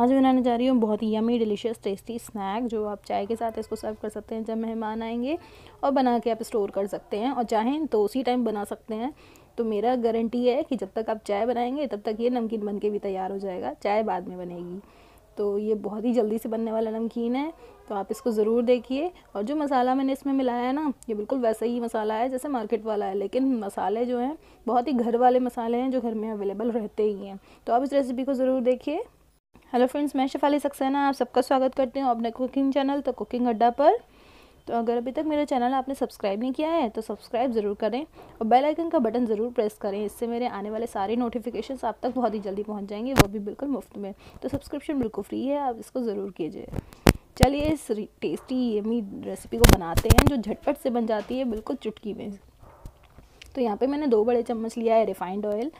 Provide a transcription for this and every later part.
आज बनाने जा रही हूँ बहुत ही यमी डिलीशियस टेस्टी स्नैक जो आप चाय के साथ इसको सर्व कर सकते हैं जब मेहमान आएंगे और बना के आप स्टोर कर सकते हैं और चाहें तो उसी टाइम बना सकते हैं तो मेरा गारंटी है कि जब तक आप चाय बनाएंगे तब तक ये नमकीन बन के भी तैयार हो जाएगा चाय बाद में बनेगी तो ये बहुत ही जल्दी से बनने वाला नमकीन है तो आप इसको ज़रूर देखिए और जो मसाला मैंने इसमें मिलाया है ना ये बिल्कुल वैसा ही मसाला है जैसे मार्केट वाला है लेकिन मसाले जो हैं बहुत ही घर वाले मसाले हैं जो घर में अवेलेबल रहते ही हैं तो आप इस रेसिपी को ज़रूर देखिए हेलो फ्रेंड्स मैं शेफाली सक्सेना आप सबका स्वागत करती हूँ अपने कुकिंग चैनल तो कुकिंग अड्डा पर तो अगर अभी तक मेरा चैनल आपने सब्सक्राइब नहीं किया है तो सब्सक्राइब ज़रूर करें और बेल आइकन का बटन ज़रूर प्रेस करें इससे मेरे आने वाले सारे नोटिफिकेशंस आप तक बहुत ही जल्दी पहुँच जाएंगे वो भी बिल्कुल मुफ्त में तो सब्सक्रिप्शन बिल्कुल फ्री है आप इसको ज़रूर कीजिए चलिए इस टेस्टी यमी रेसिपी को बनाते हैं जो झटपट से बन जाती है बिल्कुल चुटकी में तो यहाँ पर मैंने दो बड़े चम्मच लिया है रिफाइंड ऑयल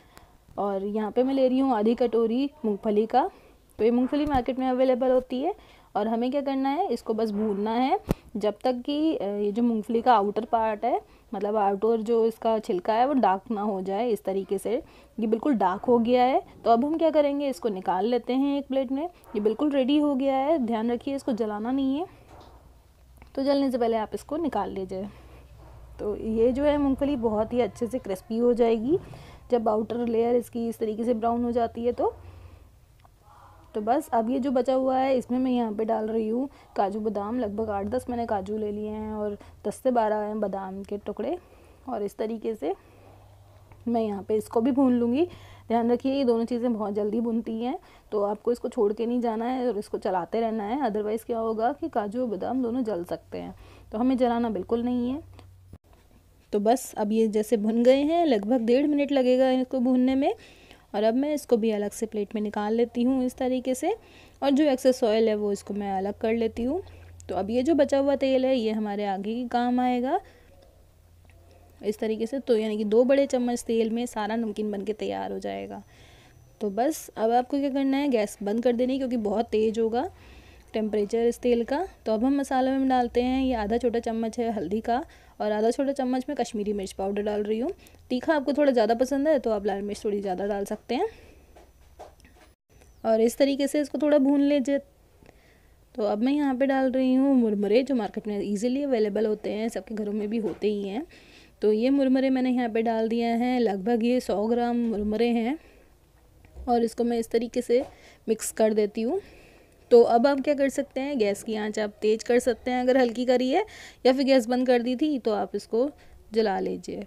और यहाँ पर मैं ले रही हूँ आधी कटोरी मूँगफली का तो ये मूँगफली मार्केट में अवेलेबल होती है और हमें क्या करना है इसको बस भूनना है जब तक कि ये जो मूँगफली का आउटर पार्ट है मतलब आउटर जो इसका छिलका है वो डार्क ना हो जाए इस तरीके से ये बिल्कुल डार्क हो गया है तो अब हम क्या करेंगे इसको निकाल लेते हैं एक प्लेट में ये बिल्कुल रेडी हो गया है ध्यान रखिए इसको जलाना नहीं है तो जलने से पहले आप इसको निकाल लीजिए तो ये जो है मूँगफली बहुत ही अच्छे से क्रिस्पी हो जाएगी जब आउटर लेयर इसकी इस तरीके से ब्राउन हो जाती है तो तो बस अब ये जो बचा हुआ है इसमें मैं यहाँ पे डाल रही हूँ काजू बादाम लगभग आठ दस मैंने काजू ले लिए हैं और दस से बारह हैं बादाम के टुकड़े और इस तरीके से मैं यहाँ पे इसको भी भून लूँगी ध्यान रखिए ये दोनों चीज़ें बहुत जल्दी भुनती हैं तो आपको इसको छोड़ के नहीं जाना है और इसको चलाते रहना है अदरवाइज़ क्या होगा कि काजू और बादाम दोनों जल सकते हैं तो हमें जलाना बिल्कुल नहीं है तो बस अब ये जैसे भुन गए हैं लगभग डेढ़ मिनट लगेगा इसको भूनने में और अब मैं इसको भी अलग से प्लेट में निकाल लेती हूँ इस तरीके से और जो एक्सेस ऑयल है वो इसको मैं अलग कर लेती हूँ तो अब ये जो बचा हुआ तेल है ये हमारे आगे के काम आएगा इस तरीके से तो यानी कि दो बड़े चम्मच तेल में सारा नमकीन बन के तैयार हो जाएगा तो बस अब आपको क्या करना है गैस बंद कर देनी क्योंकि बहुत तेज़ होगा टेम्परेचर इस तेल का तो अब हम मसाले में डालते हैं ये आधा छोटा चम्मच है हल्दी का और आधा छोटा चम्मच में कश्मीरी मिर्च पाउडर डाल रही हूँ तीखा आपको थोड़ा ज़्यादा पसंद है तो आप लाल मिर्च थोड़ी ज़्यादा डाल सकते हैं और इस तरीके से इसको थोड़ा भून लीजिए तो अब मैं यहाँ पे डाल रही हूँ मुरमुरे जो मार्केट में इजीली अवेलेबल होते हैं सबके घरों में भी होते ही हैं तो ये मुरमुरे मैंने यहाँ पे डाल दिया है लगभग ये सौ ग्राम मुरमुरे हैं और इसको मैं इस तरीके से मिक्स कर देती हूँ तो अब आप क्या कर सकते हैं गैस की आंच आप तेज़ कर सकते हैं अगर हल्की करी है या फिर गैस बंद कर दी थी तो आप इसको जला लीजिए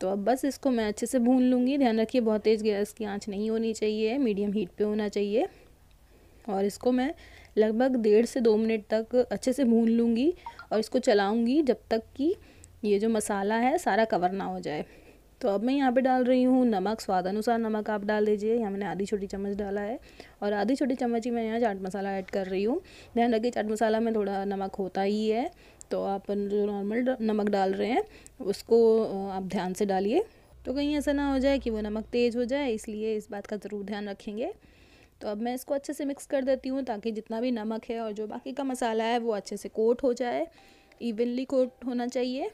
तो अब बस इसको मैं अच्छे से भून लूँगी ध्यान रखिए बहुत तेज़ गैस की आंच नहीं होनी चाहिए मीडियम हीट पे होना चाहिए और इसको मैं लगभग डेढ़ से दो मिनट तक अच्छे से भून लूँगी और इसको चलाऊँगी जब तक कि ये जो मसाला है सारा कवर ना हो जाए तो अब मैं यहाँ पे डाल रही हूँ नमक स्वाद अनुसार नमक आप डाल दीजिए यहाँ मैंने आधी छोटी चम्मच डाला है और आधी छोटी चम्मच ही मैं यहाँ चाट मसाला ऐड कर रही हूँ ध्यान रखिए चाट मसाला में थोड़ा नमक होता ही है तो आप जो नॉर्मल नमक डाल रहे हैं उसको आप ध्यान से डालिए तो कहीं ऐसा ना हो जाए कि वो नमक तेज़ हो जाए इसलिए इस बात का ज़रूर ध्यान रखेंगे तो अब मैं इसको अच्छे से मिक्स कर देती हूँ ताकि जितना भी नमक है और जो बाकी का मसाला है वो अच्छे से कोट हो जाए इवनली कोट होना चाहिए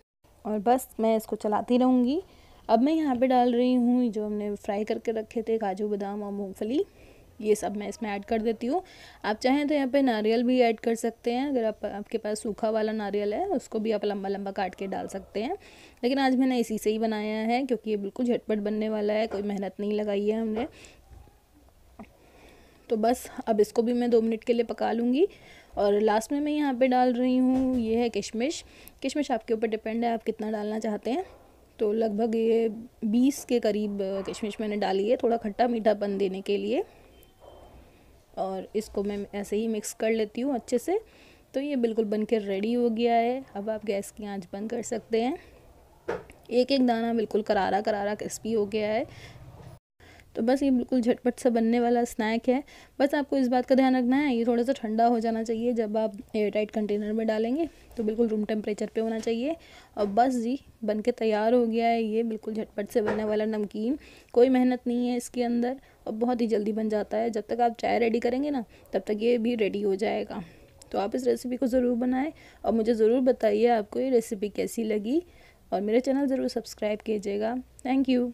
और बस मैं इसको चलाती रहूँगी अब मैं यहाँ पे डाल रही हूँ जो हमने फ्राई करके रखे थे काजू बादाम और मूँगफली ये सब मैं इसमें ऐड कर देती हूँ आप चाहें तो यहाँ पे नारियल भी ऐड कर सकते हैं अगर आप आपके पास सूखा वाला नारियल है उसको भी आप लंबा लंबा काट के डाल सकते हैं लेकिन आज मैंने इसी से ही बनाया है क्योंकि ये बिल्कुल झटपट बनने वाला है कोई मेहनत नहीं लगाई है हमने तो बस अब इसको भी मैं दो मिनट के लिए पका लूँगी और लास्ट में मैं यहाँ पे डाल रही हूँ ये है किशमिश किशमिश आपके ऊपर डिपेंड है आप कितना डालना चाहते हैं तो लगभग ये बीस के करीब किशमिश मैंने डाली है थोड़ा खट्टा मीठापन देने के लिए और इसको मैं ऐसे ही मिक्स कर लेती हूँ अच्छे से तो ये बिल्कुल बन के रेडी हो गया है अब आप गैस की आंच बंद कर सकते हैं एक एक दाना बिल्कुल करारा करारा क्रिस्पी हो गया है तो बस ये बिल्कुल झटपट से बनने वाला स्नैक है बस आपको इस बात का ध्यान रखना है ये थोड़ा सा ठंडा हो जाना चाहिए जब आप एयर टाइट कंटेनर में डालेंगे तो बिल्कुल रूम टेम्परेचर पे होना चाहिए और बस जी बन के तैयार हो गया है ये बिल्कुल झटपट से बनने वाला नमकीन कोई मेहनत नहीं है इसके अंदर और बहुत ही जल्दी बन जाता है जब तक आप चाय रेडी करेंगे ना तब तक ये भी रेडी हो जाएगा तो आप इस रेसिपी को ज़रूर बनाएं और मुझे ज़रूर बताइए आपको ये रेसिपी कैसी लगी और मेरा चैनल ज़रूर सब्सक्राइब कीजिएगा थैंक यू